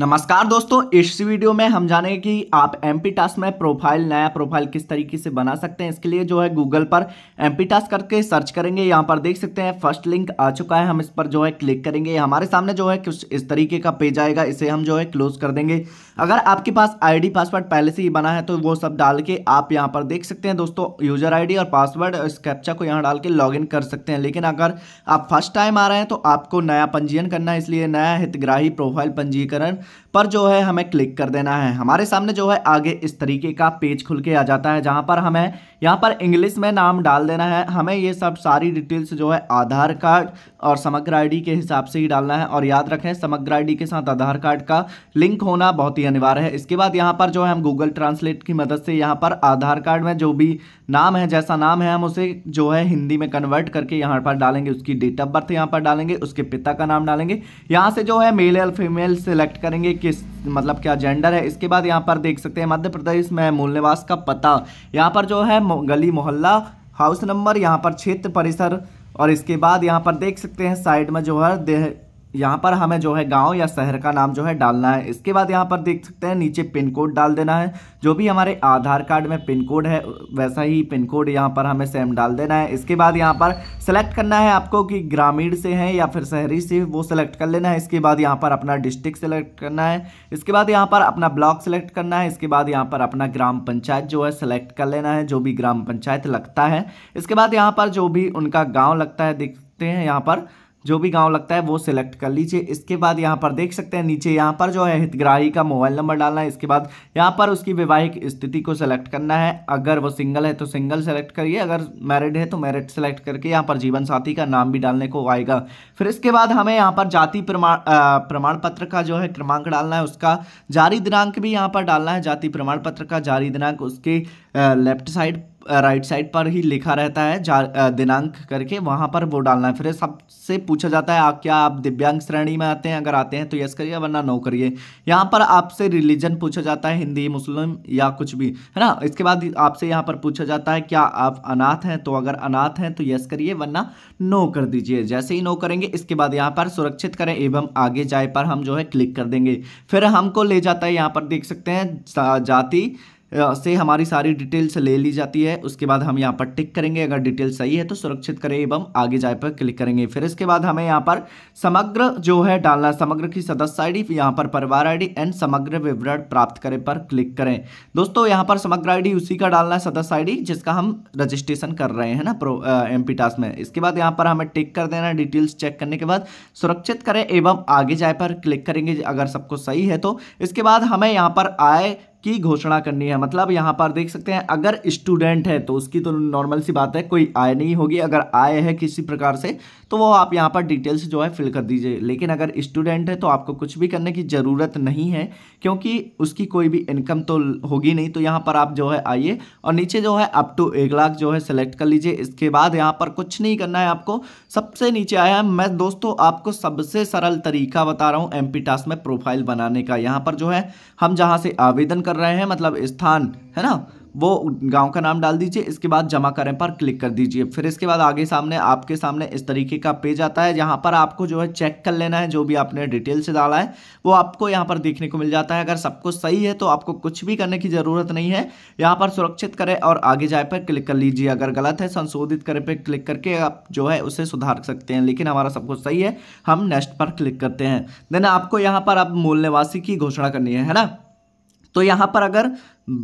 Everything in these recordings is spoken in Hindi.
नमस्कार दोस्तों इस वीडियो में हम जानेंगे कि आप एम पी टास्क में प्रोफाइल नया प्रोफाइल किस तरीके से बना सकते हैं इसके लिए जो है गूगल पर एम पी टास्क करके सर्च करेंगे यहाँ पर देख सकते हैं फर्स्ट लिंक आ चुका है हम इस पर जो है क्लिक करेंगे हमारे सामने जो है कुछ इस तरीके का पेज आएगा इसे हम जो है क्लोज कर देंगे अगर आपके पास आई पासवर्ड पहले से ही बना है तो वो सब डाल के आप यहाँ पर देख सकते हैं दोस्तों यूजर आई और पासवर्ड इस कैप्चा को यहाँ डाल के लॉग कर सकते हैं लेकिन अगर आप फर्स्ट टाइम आ रहे हैं तो आपको नया पंजीयन करना है इसलिए नया हितग्राही प्रोफाइल पंजीकरण पर जो है हमें क्लिक कर देना है हमारे सामने जो है आगे इस तरीके का पेज खुल के आ जाता है जहाँ पर हमें यहाँ पर इंग्लिश में नाम डाल देना है हमें ये सब सारी डिटेल्स जो है आधार कार्ड और समग्र आईडी के हिसाब से ही डालना है और याद रखें समग्र आईडी के साथ आधार कार्ड का लिंक होना बहुत ही अनिवार्य है इसके बाद यहाँ पर जो है हम गूगल ट्रांसलेट की मदद से यहाँ पर आधार कार्ड में जो भी नाम है जैसा नाम है हम उसे जो है हिंदी में कन्वर्ट करके यहाँ पर डालेंगे उसकी डेट ऑफ बर्थ यहाँ पर डालेंगे उसके पिता का नाम डालेंगे यहाँ से जो है मेल या फीमेल सेलेक्ट करेंगे किस मतलब क्या जेंडर है इसके बाद यहाँ पर देख सकते हैं मध्य प्रदेश में मूल निवास का पता यहाँ पर जो है गली मोहल्ला हाउस नंबर यहाँ पर क्षेत्र परिसर और इसके बाद यहाँ पर देख सकते हैं साइड में जो है यहाँ पर हमें जो है गांव या शहर का नाम जो है डालना है इसके बाद यहाँ पर देख सकते हैं नीचे पिन कोड डाल देना है जो भी हमारे आधार कार्ड में पिन कोड है वैसा ही पिन कोड यहाँ पर हमें सेम डाल देना है इसके बाद यहाँ पर सेलेक्ट करना है आपको कि ग्रामीण से है या फिर शहरी से वो सेलेक्ट कर लेना है इसके बाद यहाँ पर अपना डिस्ट्रिक्ट सेलेक्ट करना है इसके बाद यहाँ पर अपना ब्लॉक सेलेक्ट करना है इसके बाद यहाँ पर अपना ग्राम पंचायत जो है सेलेक्ट कर लेना है जो भी ग्राम पंचायत लगता है इसके बाद यहाँ पर जो भी उनका गाँव लगता है देखते हैं यहाँ पर जो भी गांव लगता है वो सिलेक्ट कर लीजिए इसके बाद यहाँ पर देख सकते हैं नीचे यहाँ पर जो है हितग्राही का मोबाइल नंबर डालना है इसके बाद यहाँ पर उसकी वैवाहिक स्थिति को सिलेक्ट करना है अगर वो सिंगल है तो सिंगल सेलेक्ट करिए अगर मैरिड है तो मैरिड सेलेक्ट करके यहाँ पर जीवन साथी का नाम भी डालने को आएगा फिर इसके बाद हमें यहाँ पर जाति प्रमाण प्रमाण पत्र का जो है क्रमांक डालना है उसका जारी दिनांक भी यहाँ पर डालना है जाति प्रमाण पत्र का जारी दिनांक उसके लेफ्ट साइड राइट साइड पर ही लिखा रहता है दिनांक करके वहाँ पर वो डालना है फिर सबसे पूछा जाता है आप क्या आप दिव्यांग श्रेणी में आते हैं अगर आते हैं तो यस करिए वरना नो करिए यहाँ पर आपसे रिलीजन पूछा जाता है हिंदी मुस्लिम या कुछ भी है ना इसके बाद आपसे यहाँ पर पूछा जाता है क्या आप अनाथ हैं तो अगर अनाथ हैं तो यस करिए वरना नो कर दीजिए जैसे ही नो करेंगे इसके बाद यहाँ पर सुरक्षित करें एवं आगे जाए पर हम जो है क्लिक कर देंगे फिर हमको ले जाता है यहाँ पर देख सकते हैं जाति से हमारी सारी डिटेल्स ले ली जाती है उसके बाद हम यहाँ पर टिक करेंगे अगर डिटेल सही है तो सुरक्षित करें एवं आगे जाए पर क्लिक करेंगे फिर इसके बाद हमें यहाँ पर समग्र जो है डालना समग्र की सदस्य आई डी यहाँ पर परिवार आई डी एंड समग्र विवरण प्राप्त करें पर क्लिक करें दोस्तों यहाँ पर समग्र आई डी उसी का डालना है सदस्य आई डी जिसका हम रजिस्ट्रेशन कर रहे हैं ना प्रो एम पी टास्क में इसके बाद यहाँ पर हमें टिक कर देना डिटेल्स चेक करने के बाद सुरक्षित करें एवं आगे जाए पर क्लिक करेंगे अगर सब कुछ सही है तो इसके बाद हमें यहाँ पर आए की घोषणा करनी है मतलब यहाँ पर देख सकते हैं अगर स्टूडेंट है तो उसकी तो नॉर्मल सी बात है कोई आय नहीं होगी अगर आय है किसी प्रकार से तो वो आप यहाँ पर डिटेल्स जो है फिल कर दीजिए लेकिन अगर स्टूडेंट है तो आपको कुछ भी करने की ज़रूरत नहीं है क्योंकि उसकी कोई भी इनकम तो होगी नहीं तो यहाँ पर आप जो है आइए और नीचे जो है अप टू एक लाख जो है सेलेक्ट कर लीजिए इसके बाद यहाँ पर कुछ नहीं करना है आपको सबसे नीचे आया है मैं दोस्तों आपको सबसे सरल तरीका बता रहा हूँ एम टास्क में प्रोफाइल बनाने का यहाँ पर जो है हम जहाँ से आवेदन कर रहे हैं मतलब स्थान है ना वो गांव का नाम डाल दीजिए इसके बाद जमा करें पर क्लिक कर दीजिए फिर इसके बाद आगे सामने आपके सामने इस तरीके का पेज आता है जहां पर आपको जो है चेक कर लेना है जो भी आपने डिटेल से डाला है वो आपको यहां पर देखने को मिल जाता है अगर सब कुछ सही है तो आपको कुछ भी करने की ज़रूरत नहीं है यहाँ पर सुरक्षित करें और आगे जाए पर क्लिक कर लीजिए अगर गलत है संशोधित करें पर क्लिक करके आप जो है उसे सुधार सकते हैं लेकिन हमारा सब कुछ सही है हम नेक्स्ट पर क्लिक करते हैं देन आपको यहाँ पर अब मूल निवासी की घोषणा करनी है ना तो यहां पर अगर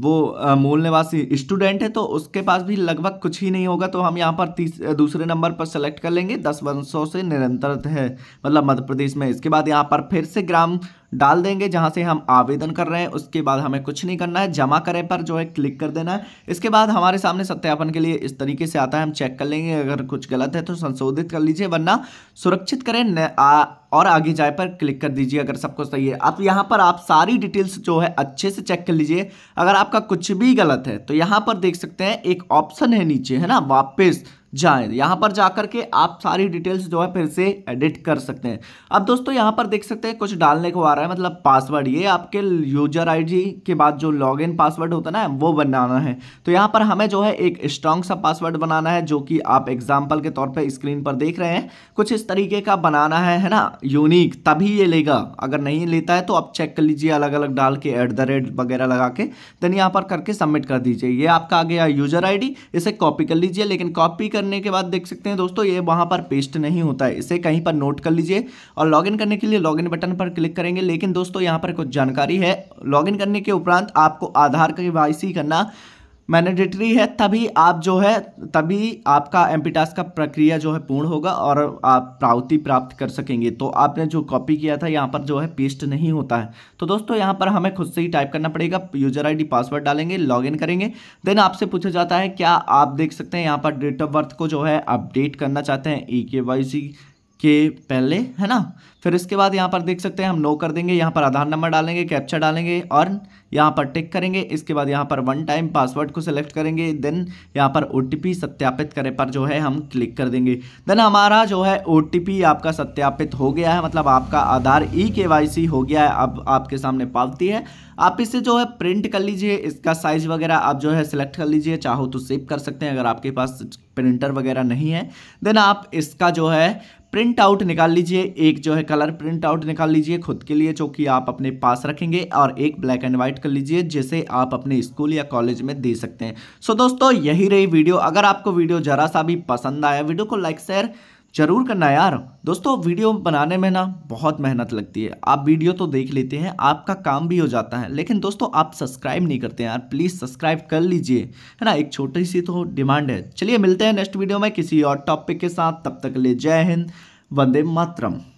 वो मूल निवासी स्टूडेंट है तो उसके पास भी लगभग कुछ ही नहीं होगा तो हम यहाँ पर तीस दूसरे नंबर पर सेलेक्ट कर लेंगे दस वंशों से निरंतर है मतलब मध्य प्रदेश में इसके बाद यहाँ पर फिर से ग्राम डाल देंगे जहाँ से हम आवेदन कर रहे हैं उसके बाद हमें कुछ नहीं करना है जमा करें पर जो है क्लिक कर देना है इसके बाद हमारे सामने सत्यापन के लिए इस तरीके से आता है हम चेक कर लेंगे अगर कुछ गलत है तो संशोधित कर लीजिए वरना सुरक्षित करें आ, और आगे जाए पर क्लिक कर दीजिए अगर सब कुछ सही है अब यहाँ पर आप सारी डिटेल्स जो है अच्छे से चेक कर लीजिए अगर अगर आपका कुछ भी गलत है तो यहाँ पर देख सकते हैं एक ऑप्शन है नीचे है ना वापस जाएं यहाँ पर जाकर के आप सारी डिटेल्स जो है फिर से एडिट कर सकते हैं अब दोस्तों यहाँ पर देख सकते हैं कुछ डालने को आ रहा है मतलब पासवर्ड ये आपके यूजर आईडी के बाद जो लॉगिन पासवर्ड होता है ना वो बनाना है तो यहाँ पर हमें जो है एक स्ट्रॉन्ग सा पासवर्ड बनाना है जो कि आप एग्जाम्पल के तौर पर स्क्रीन पर देख रहे हैं कुछ इस तरीके का बनाना है है ना यूनिक तभी ये लेगा अगर नहीं लेता है तो आप चेक कर लीजिए अलग अलग डाल के एट द रेट वगैरह लगा के देन यहाँ पर करके सबमिट कर दीजिए ये आपका आ गया यूजर आईडी इसे कॉपी कर लीजिए लेकिन कॉपी कर करने के बाद देख सकते हैं दोस्तों ये वहाँ पर पेस्ट नहीं होता है इसे कहीं पर नोट कर लीजिए और लॉगिन करने के लिए लॉगिन बटन पर क्लिक करेंगे लेकिन दोस्तों यहाँ पर कुछ जानकारी है लॉगिन करने के उपरांत आपको आधार के वाई करना मैनेडेटरी है तभी आप जो है तभी आपका एम का प्रक्रिया जो है पूर्ण होगा और आप प्रावृति प्राप्त कर सकेंगे तो आपने जो कॉपी किया था यहाँ पर जो है पेस्ट नहीं होता है तो दोस्तों यहाँ पर हमें खुद से ही टाइप करना पड़ेगा यूजर आईडी पासवर्ड डालेंगे लॉगिन करेंगे देन आपसे पूछा जाता है क्या आप देख सकते हैं यहाँ पर डेट ऑफ बर्थ को जो है अपडेट करना चाहते हैं ई के वाई सी के पहले है ना फिर इसके बाद यहाँ पर देख सकते हैं हम नो कर देंगे यहाँ पर आधार नंबर डालेंगे कैप्चर डालेंगे और यहाँ पर टिक करेंगे इसके बाद यहाँ पर वन टाइम पासवर्ड को सिलेक्ट करेंगे देन यहाँ पर ओ सत्यापित करें पर जो है हम क्लिक कर देंगे देन हमारा जो है ओ आपका सत्यापित हो गया है मतलब आपका आधार ई e के हो गया है अब आपके सामने पावती है आप इसे जो है प्रिंट कर लीजिए इसका साइज़ वगैरह आप जो है सिलेक्ट कर लीजिए चाहो तो सेव कर सकते हैं अगर आपके पास प्रिंटर वगैरह नहीं है देन आप इसका जो है प्रिंट आउट निकाल लीजिए एक जो है कलर प्रिंट आउट निकाल लीजिए खुद के लिए जो कि आप अपने पास रखेंगे और एक ब्लैक एंड व्हाइट कर लीजिए जिसे आप अपने स्कूल या कॉलेज में दे सकते हैं सो so, दोस्तों यही रही वीडियो अगर आपको वीडियो ज़रा सा भी पसंद आया वीडियो को लाइक शेयर जरूर करना यार दोस्तों वीडियो बनाने में ना बहुत मेहनत लगती है आप वीडियो तो देख लेते हैं आपका काम भी हो जाता है लेकिन दोस्तों आप सब्सक्राइब नहीं करते यार प्लीज़ सब्सक्राइब कर लीजिए है ना एक छोटी सी तो डिमांड है चलिए मिलते हैं नेक्स्ट वीडियो में किसी और टॉपिक के साथ तब तक ले जय हिंद वंदे मातरम